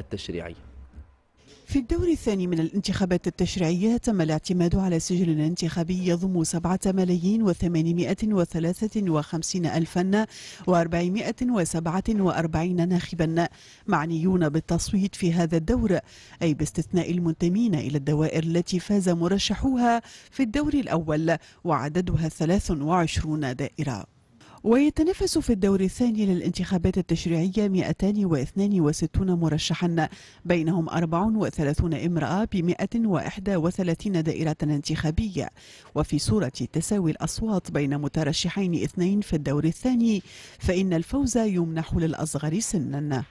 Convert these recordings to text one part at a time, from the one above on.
التشريعي في الدور الثاني من الانتخابات التشريعية تم الاعتماد على سجل انتخابي يضم سبعة ملايين وثمانمائة وثلاثة وخمسين ألفا وأربعمائة وسبعة وأربعين ناخبا معنيون بالتصويت في هذا الدور أي باستثناء المنتمين إلى الدوائر التي فاز مرشحوها في الدور الأول وعددها 23 دائرة ويتنافس في الدور الثاني للانتخابات التشريعية 262 مرشحا بينهم 34 امرأة ب 131 دائرة انتخابية وفي صورة تساوي الأصوات بين مترشحين اثنين في الدور الثاني فإن الفوز يمنح للأصغر سنا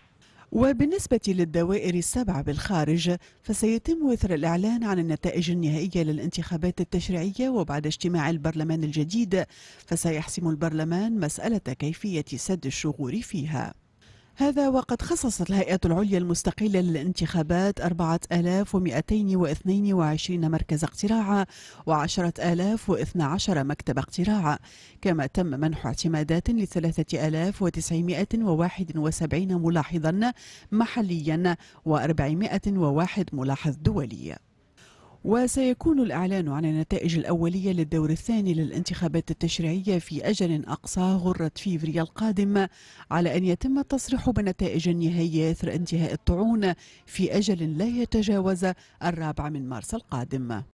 وبالنسبة للدوائر السبع بالخارج فسيتم إثر الإعلان عن النتائج النهائية للانتخابات التشريعية وبعد اجتماع البرلمان الجديد فسيحسم البرلمان مسألة كيفية سد الشغور فيها هذا وقد خصصت الهيئة العليا المستقلة للانتخابات 4222 مركز اقتراع و10012 مكتب اقتراع كما تم منح اعتمادات ل 3971 ملاحظا محليا و401 ملاحظ دولي وسيكون الإعلان عن النتائج الأولية للدور الثاني للانتخابات التشريعية في أجل أقصى غرة فيفري القادم على أن يتم التصريح بنتائج النهائية إثر انتهاء الطعون في أجل لا يتجاوز الرابع من مارس القادم